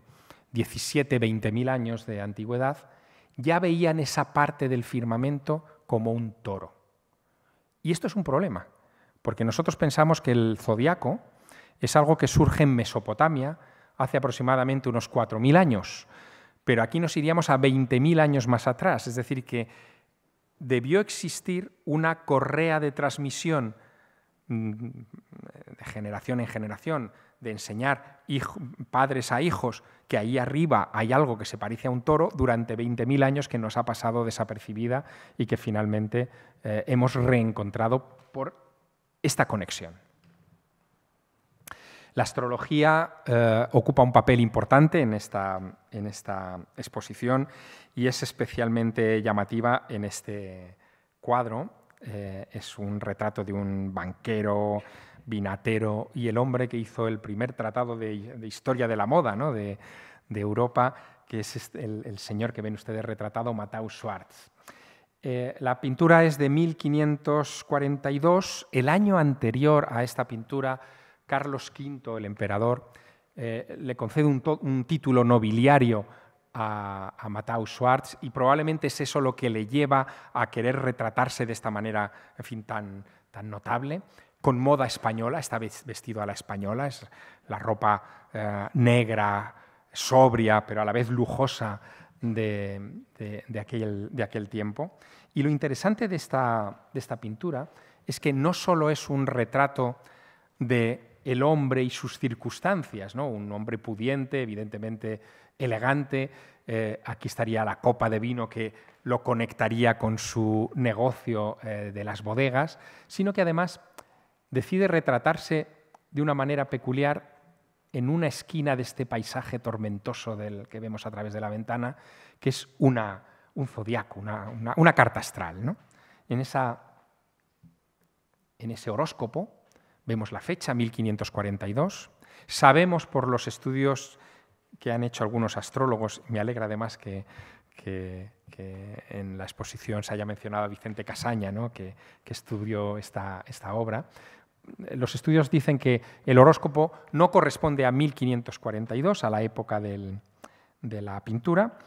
17, 20 mil años de antigüedad, ya veían esa parte del firmamento como un toro. Y esto es un problema, porque nosotros pensamos que el zodiaco es algo que surge en Mesopotamia hace aproximadamente unos 4.000 años, pero aquí nos iríamos a 20.000 años más atrás, es decir, que debió existir una correa de transmisión Mm, de generación en generación, de enseñar padres a hijos que ahí arriba hay algo que se parece a un toro durante 20.000 años que nos ha pasado desapercibida y que finalmente eh, hemos reencontrado por esta conexión. La astrología eh, ocupa un papel importante en esta, en esta exposición y es especialmente llamativa en este cuadro eh, es un retrato de un banquero vinatero y el hombre que hizo el primer tratado de, historia de la moda ¿no? de, Europa, que es este, el, señor que ven ustedes retratado, Matthäus Schwartz. Eh, la pintura es de 1542. El año anterior a esta pintura, Carlos V, el emperador, eh, le concede un título nobiliario a, a Schwartz y probablemente es eso lo que le lleva a querer retratarse de esta manera fin, tan, tan notable con moda española, está vestido a la española, es la ropa eh, negra, sobria, pero a la vez lujosa de, aquel, de aquel, tiempo. Y lo interesante esta, de esta, pintura es que no solo es un retrato de el hombre y sus circunstancias, ¿no? un hombre pudiente, evidentemente elegante, eh, aquí estaría la copa de vino que lo conectaría con su negocio eh, de las bodegas, sino que además decide retratarse de una manera peculiar en una esquina de este paisaje tormentoso del que vemos a través de la ventana, que es una, un zodiaco, una, carta astral. En, esa, en ese horóscopo vemos la fecha, 1542. Sabemos por los estudios que han hecho algunos astrólogos. Me alegra además que, en la exposición se haya mencionado a Vicente Casaña, que, estudió esta, obra. Los estudios dicen que el horóscopo no corresponde a 1542, a la época de la pintura,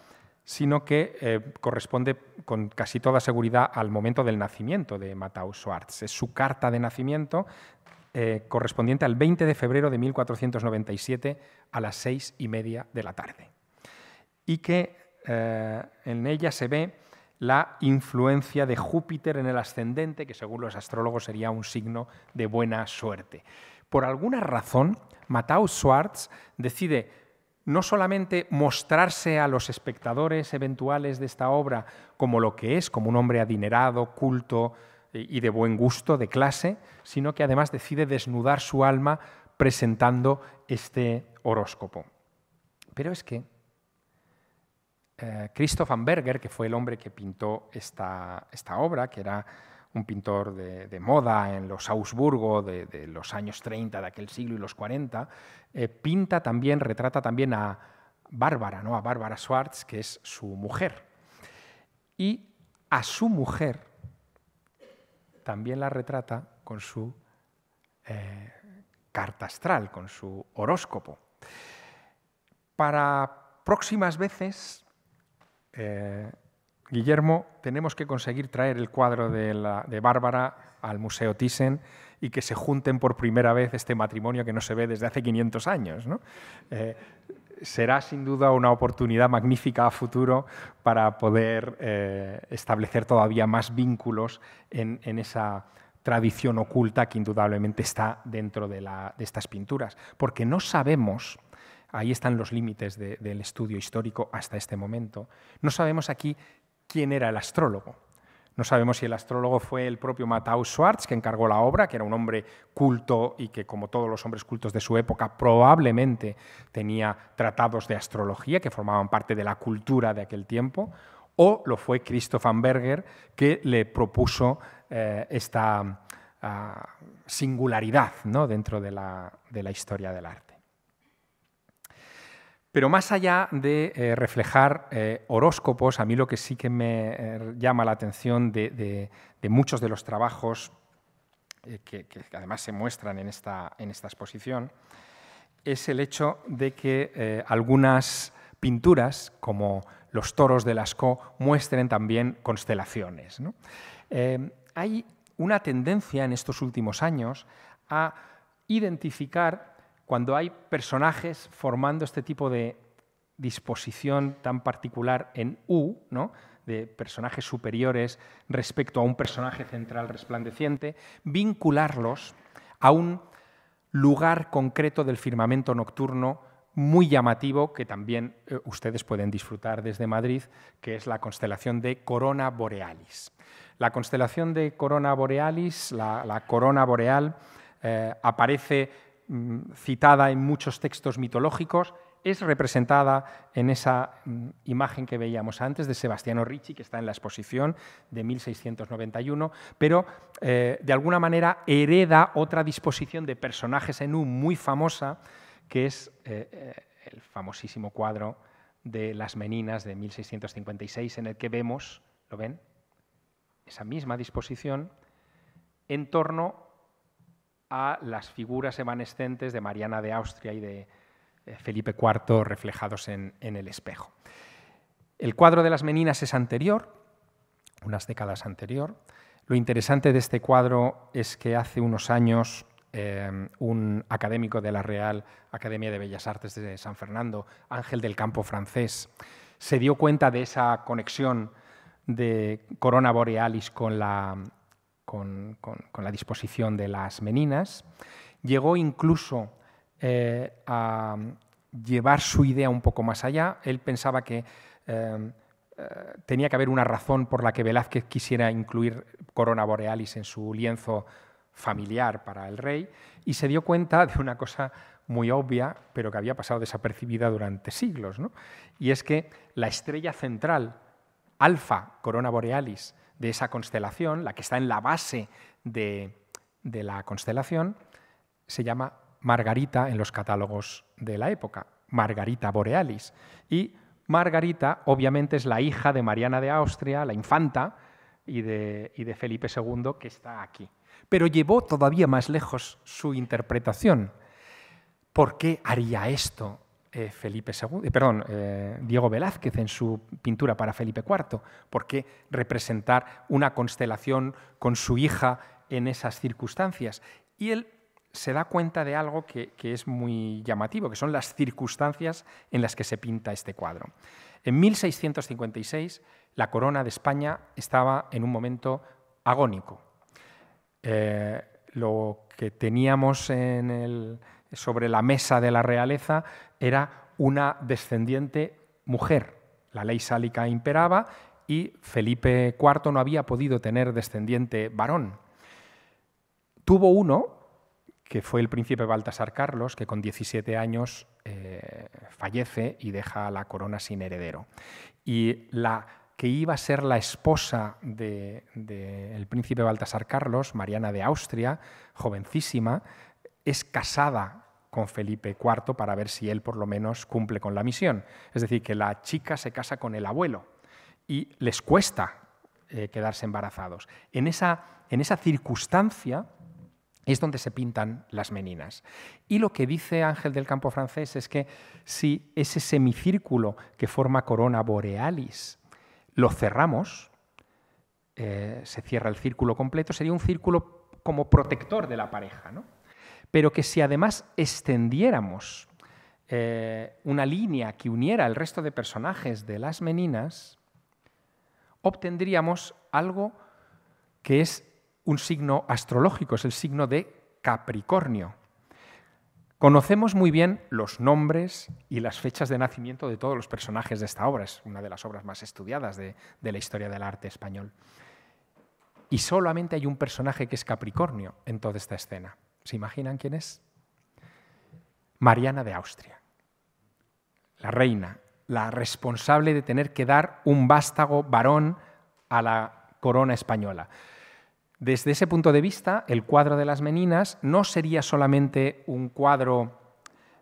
sino que eh, corresponde con casi toda seguridad al momento del nacimiento de Matthäus Schwartz. Es su carta de nacimiento eh, correspondiente al 20 de febrero de 1497 a las seis y media de la tarde. Y que eh, en ella se ve la influencia de Júpiter en el ascendente, que según los astrólogos sería un signo de buena suerte. Por alguna razón, Matthau Schwartz decide no solamente mostrarse a los espectadores eventuales de esta obra como lo que es, como un hombre adinerado, culto, y de buen gusto, de clase, sino que además decide desnudar su alma presentando este horóscopo. Pero es que eh, Christoph Amberger, que fue el hombre que pintó esta, obra, que era un pintor de, moda en los Augsburgo de, los años 30 de aquel siglo y los 40, eh, pinta también, retrata también a Bárbara, ¿no? a Bárbara Schwartz, que es su mujer. Y a su mujer también la retrata con su eh, carta astral, con su horóscopo. Para próximas veces, eh, Guillermo, tenemos que conseguir traer el cuadro de, Bárbara al Museo Thyssen y que se junten por primera vez este matrimonio que no se ve desde hace 500 años. Eh, será sin duda una oportunidad magnífica a futuro para poder eh, establecer todavía más vínculos en, esa tradición oculta que indudablemente está dentro de, estas pinturas. Porque no sabemos, ahí están los límites del estudio histórico hasta este momento, no sabemos aquí quién era el astrólogo no sabemos si el astrólogo fue el propio Matthäus Schwartz que encargó la obra, que era un hombre culto y que, como todos los hombres cultos de su época, probablemente tenía tratados de astrología que formaban parte de la cultura de aquel tiempo, o lo fue Christoph Amberger, que le propuso eh, esta ah, singularidad dentro de la historia del arte. Pero más allá de eh, reflejar eh, horóscopos, a mí lo que sí que me eh, llama la atención de, muchos de los trabajos que, además se muestran en esta, exposición es el hecho de que algunas pinturas, como los toros de Lascaux, muestren también constelaciones. hay una tendencia en estos últimos años a identificar cuando hay personajes formando este tipo de disposición tan particular en U, ¿no? de personajes superiores respecto a un personaje central resplandeciente, vincularlos a un lugar concreto del firmamento nocturno muy llamativo que también eh, ustedes pueden disfrutar desde Madrid, que es la constelación de Corona Borealis. La constelación de Corona Borealis, la, corona boreal, eh, aparece Mm, citada en muchos textos mitológicos, es representada en esa mm, imagen que veíamos antes de Sebastiano Ricci, que está en la exposición de 1691, pero eh, de alguna manera hereda otra disposición de personajes en un muy famosa, que es eh, eh, el famosísimo cuadro de Las Meninas de 1656, en el que vemos, ¿lo ven? Esa misma disposición en torno a las figuras evanescentes de Mariana de Austria y de eh, Felipe IV reflejados en, el espejo. El cuadro de las meninas es anterior, unas décadas anterior. Lo interesante de este cuadro es que hace unos años eh, un académico de la Real Academia de Bellas Artes de San Fernando, Ángel del Campo francés, se dio cuenta de esa conexión de Corona Borealis con la con, la disposición de las meninas, llegó incluso eh, a llevar su idea un poco más allá. Él pensaba que eh, eh, tenía que haber una razón por la que Velázquez quisiera incluir Corona Borealis en su lienzo familiar para el rey y se dio cuenta de una cosa muy obvia, pero que había pasado desapercibida durante siglos, y es que la estrella central, Alfa Corona Borealis, de esa constelación, la que está en la base de, la constelación, se llama Margarita en los catálogos de la época, Margarita Borealis. Y Margarita, obviamente, es la hija de Mariana de Austria, la infanta, y de, y de, Felipe II, que está aquí. Pero llevó todavía más lejos su interpretación. ¿Por qué haría esto? Eh, Felipe eh, eh, Diego Velázquez en su pintura para Felipe IV. ¿Por qué representar una constelación con su hija en esas circunstancias? Y él se da cuenta de algo que, es muy llamativo, que son las circunstancias en las que se pinta este cuadro. En 1656, la corona de España estaba en un momento agónico. lo que teníamos sobre la mesa de la realeza era una descendiente mujer. La ley sálica imperaba y Felipe IV no había podido tener descendiente varón. Tuvo uno, que fue el príncipe Baltasar Carlos, que con 17 años eh, fallece y deja la corona sin heredero. Y la que iba a ser la esposa del príncipe Baltasar Carlos, Mariana de Austria, jovencísima, es casada con Felipe IV para ver si él por lo menos cumple con la misión. Es decir, que la chica se casa con el abuelo y les cuesta eh, quedarse embarazados. En esa, circunstancia es donde se pintan las meninas. Y lo que dice Ángel del Campo Francés es que si ese semicírculo que forma corona borealis lo cerramos, eh, se cierra el círculo completo, sería un círculo como protector de la pareja, ¿no? pero que si además extendiéramos eh, una línea que uniera el resto de personajes de las meninas, obtendríamos algo que es un signo astrológico, es el signo de Capricornio. Conocemos muy bien los nombres y las fechas de nacimiento de todos los personajes de esta obra, es una de las obras más estudiadas de la historia del arte español. Y solamente hay un personaje que es Capricornio en toda esta escena. ¿Se imaginan quién es? Mariana de Austria, la reina, la responsable de tener que dar un vástago varón a la corona española. Desde ese punto de vista, el cuadro de las meninas no sería solamente un cuadro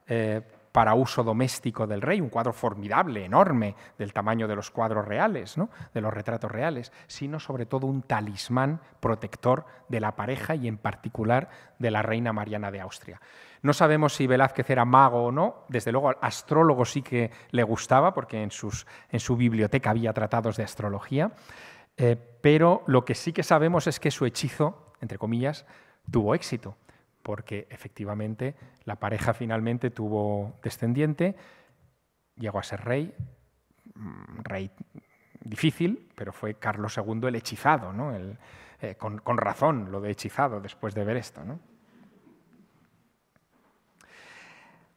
eh, para uso doméstico del rey, un cuadro formidable, enorme, del tamaño de los cuadros reales, de los retratos reales, sino sobre todo un talismán protector de la pareja y en particular de la reina Mariana de Austria. No sabemos si Velázquez era mago o no, desde luego al astrólogo sí que le gustaba, porque en, su biblioteca había tratados de astrología, eh, pero lo que sí que sabemos es que su hechizo, entre comillas, tuvo éxito porque efectivamente la pareja finalmente tuvo descendiente, llegó a ser rey, mm, rey difícil, pero fue Carlos II el hechizado, ¿no? Eh, con, razón lo de hechizado después de ver esto.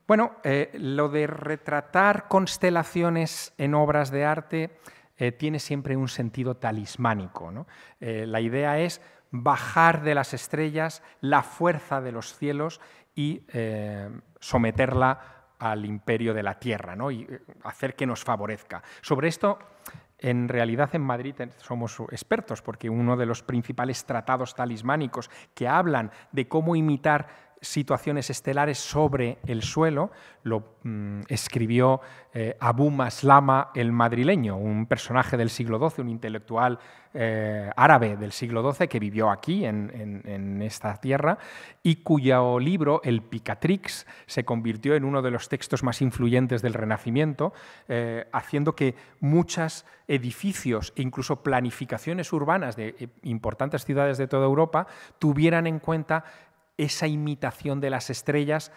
Bueno, eh, lo de retratar constelaciones en obras de arte eh, tiene siempre un sentido talismánico. la idea es bajar de las estrellas la fuerza de los cielos y eh, someterla al imperio de la tierra ¿no? y eh, hacer que nos favorezca. Sobre esto, en realidad en Madrid eh, somos expertos porque uno de los principales tratados talismánicos que hablan de cómo imitar situaciones estelares sobre el suelo lo mm, escribió eh, Abu Maslama el madrileño, un personaje del siglo XII, un intelectual eh, árabe del siglo XII que vivió aquí, en, esta tierra, y cuyo libro, El Picatrix, se convirtió en uno de los textos más influyentes del Renacimiento, eh, haciendo que muchos edificios e incluso planificaciones urbanas de importantes ciudades de toda Europa tuvieran en cuenta esa imitación de las estrellas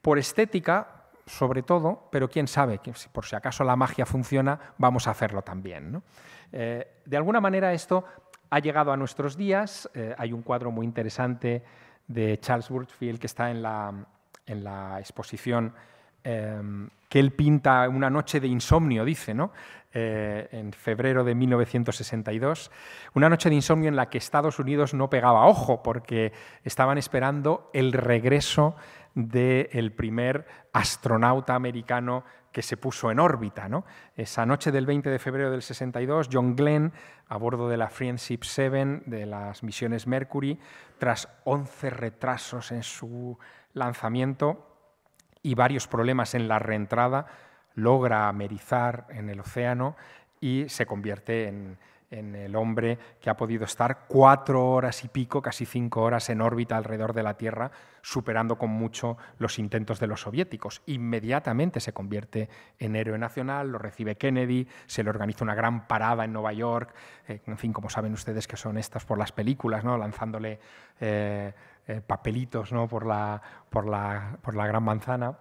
por estética, sobre todo, pero quién sabe, que por si acaso la magia funciona, vamos a hacerlo también. Eh, de alguna manera esto ha llegado a nuestros días, eh, hay un cuadro muy interesante de Charles Burchfield que está en la, exposición eh, que él pinta una noche de insomnio, dice, ¿no? Eh, en febrero de 1962, una noche de insomnio en la que Estados Unidos no pegaba ojo porque estaban esperando el regreso del primer astronauta americano que se puso en órbita. Esa noche del 20 de febrero del 62, John Glenn, a bordo de la Friendship 7 de las misiones Mercury, tras 11 retrasos en su lanzamiento y varios problemas en la reentrada, logra amerizar en el océano y se convierte en, el hombre que ha podido estar cuatro horas y pico, casi cinco horas en órbita alrededor de la Tierra, superando con mucho los intentos de los soviéticos. Inmediatamente se convierte en héroe nacional, lo recibe Kennedy, se le organiza una gran parada en Nueva York, eh, en fin, como saben ustedes que son estas por las películas, ¿no? lanzándole eh, eh, papelitos ¿no? por la gran manzana.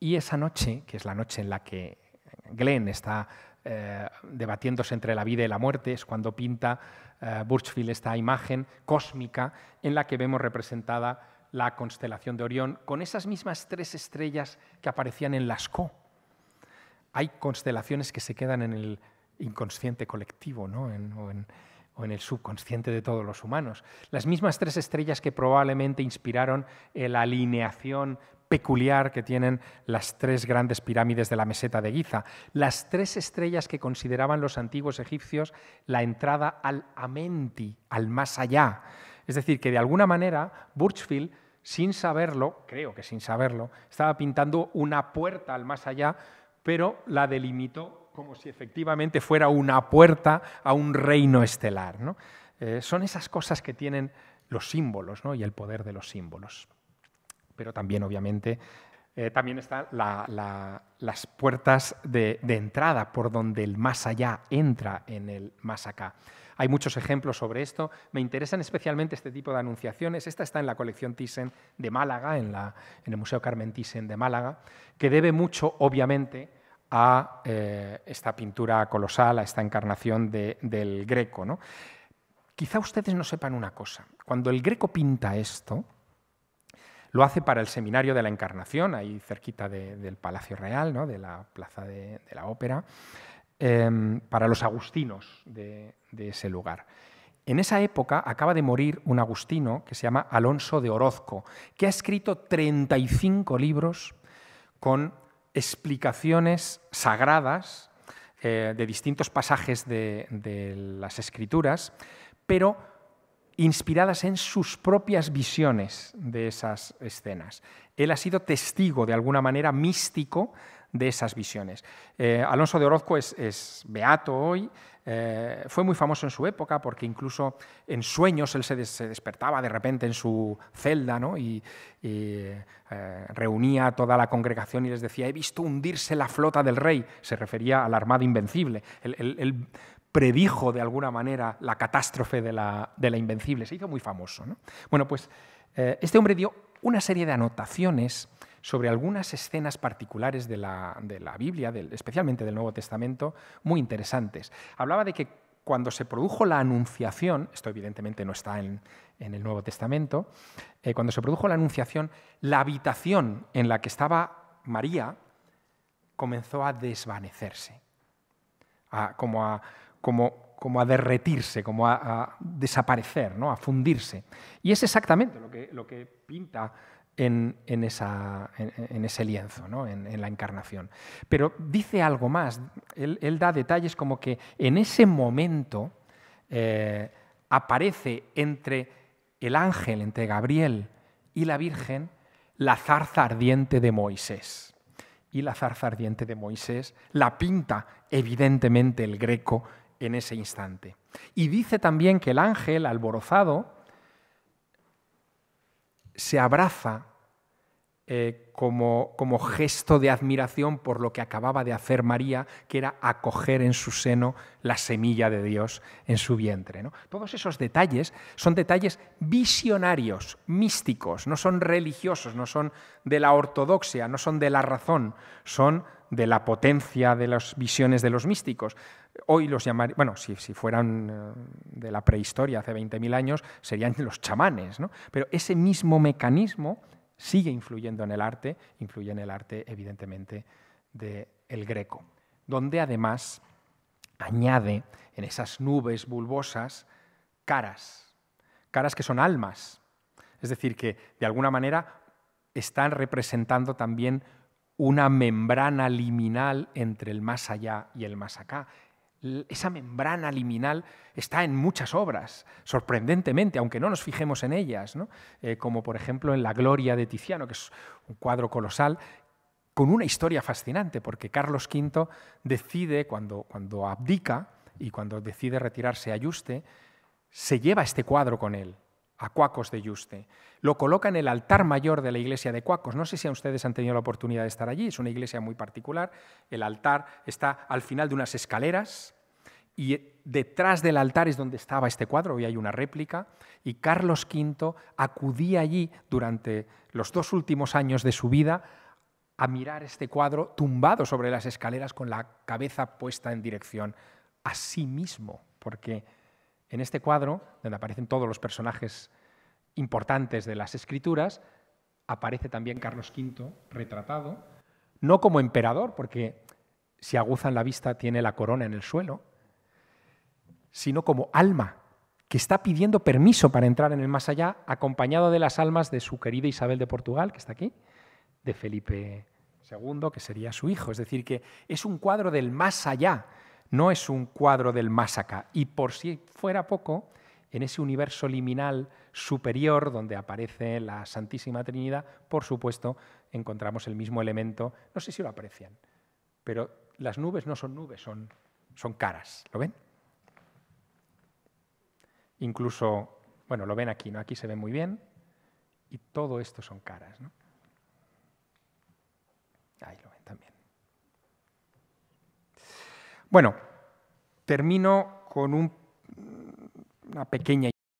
Y esa noche, que es la noche en la que Glenn está eh, debatiéndose entre la vida y la muerte, es cuando pinta eh, Burchfield esta imagen cósmica en la que vemos representada la constelación de Orión con esas mismas tres estrellas que aparecían en Lascaux. Hay constelaciones que se quedan en el inconsciente colectivo o, en, o, en, el subconsciente de todos los humanos. Las mismas tres estrellas que probablemente inspiraron eh, la alineación peculiar que tienen las tres grandes pirámides de la meseta de Giza, las tres estrellas que consideraban los antiguos egipcios la entrada al Amenti, al más allá. Es decir, que de alguna manera Burchfield, sin saberlo, creo que sin saberlo, estaba pintando una puerta al más allá, pero la delimitó como si efectivamente fuera una puerta a un reino estelar. Eh, son esas cosas que tienen los símbolos y el poder de los símbolos pero también obviamente eh, también están las puertas de, entrada por donde el más allá entra en el más acá. Hay muchos ejemplos sobre esto. Me interesan especialmente este tipo de anunciaciones. Esta está en la colección Thyssen de Málaga, en, el Museo Carmen Thyssen de Málaga, que debe mucho, obviamente, a eh, esta pintura colosal, a esta encarnación del Greco. Quizá ustedes no sepan una cosa. Cuando el Greco pinta esto, lo hace para el Seminario de la Encarnación, ahí cerquita del Palacio Real, ¿no? de la Plaza de, la Ópera, em, para los agustinos de, ese lugar. En esa época acaba de morir un agustino que se llama Alonso de Orozco, que ha escrito 35 libros con explicaciones sagradas eh, de distintos pasajes de, las escrituras, pero inspiradas en sus propias visiones de esas escenas. Él ha sido testigo, de alguna manera, místico de esas visiones. Eh, Alonso de Orozco es, beato hoy, eh, fue muy famoso en su época porque incluso en sueños él se, despertaba de repente en su celda y, eh, reunía a toda la congregación y les decía, he visto hundirse la flota del rey, se refería a la Armada Invencible predijo de alguna manera la catástrofe de la, Invencible, se hizo muy famoso. Bueno, pues eh, este hombre dio una serie de anotaciones sobre algunas escenas particulares de la, Biblia, especialmente del Nuevo Testamento, muy interesantes. Hablaba de que cuando se produjo la anunciación, esto evidentemente no está en, el Nuevo Testamento, eh, cuando se produjo la anunciación, la habitación en la que estaba María comenzó a desvanecerse, como a, como, a derretirse, como a, desaparecer, ¿no? a fundirse. Y es exactamente lo que, lo que pinta en, esa, en, ese lienzo, en, la encarnación. Pero dice algo más, él, da detalles como que en ese momento eh, aparece entre el ángel, entre Gabriel y la Virgen, la zarza ardiente de Moisés. Y la zarza ardiente de Moisés la pinta evidentemente el greco en ese instante. Y dice también que el ángel, alborozado, se abraza eh, como, gesto de admiración por lo que acababa de hacer María, que era acoger en su seno la semilla de Dios en su vientre. Todos esos detalles son detalles visionarios, místicos, no son religiosos, no son de la ortodoxia, no son de la razón, son de la potencia de las visiones de los místicos, hoy los llamarían, bueno, si, fueran eh, de la prehistoria, hace 20.000 años, serían los chamanes, ¿no? Pero ese mismo mecanismo sigue influyendo en el arte, influye en el arte, evidentemente, del el greco, donde además añade en esas nubes bulbosas caras, caras que son almas, es decir, que de alguna manera están representando también una membrana liminal entre el más allá y el más acá. Esa membrana liminal está en muchas obras, sorprendentemente, aunque no nos fijemos en ellas, eh, como por ejemplo en La Gloria de Tiziano, que es un cuadro colosal con una historia fascinante, porque Carlos V decide, cuando, abdica y cuando decide retirarse a Ayuste, se lleva este cuadro con él a Cuacos de Yuste. Lo coloca en el altar mayor de la iglesia de Cuacos. No sé si a ustedes han tenido la oportunidad de estar allí, es una iglesia muy particular. El altar está al final de unas escaleras y detrás del altar es donde estaba este cuadro, hoy hay una réplica, y Carlos V acudía allí durante los dos últimos años de su vida a mirar este cuadro tumbado sobre las escaleras con la cabeza puesta en dirección a sí mismo, porque en este cuadro, donde aparecen todos los personajes importantes de las escrituras, aparece también Carlos V retratado, no como emperador, porque si aguzan la vista tiene la corona en el suelo, sino como alma, que está pidiendo permiso para entrar en el más allá, acompañado de las almas de su querida Isabel de Portugal, que está aquí, de Felipe II, que sería su hijo. Es decir, que es un cuadro del más allá, no es un cuadro del más acá. Y por si fuera poco, en ese universo liminal superior donde aparece la Santísima Trinidad, por supuesto, encontramos el mismo elemento. No sé si lo aprecian, pero las nubes no son nubes, son, son caras. ¿Lo ven? Incluso, bueno, lo ven aquí, ¿no? Aquí se ve muy bien. Y todo esto son caras, ¿no? Bueno, termino con una pequeña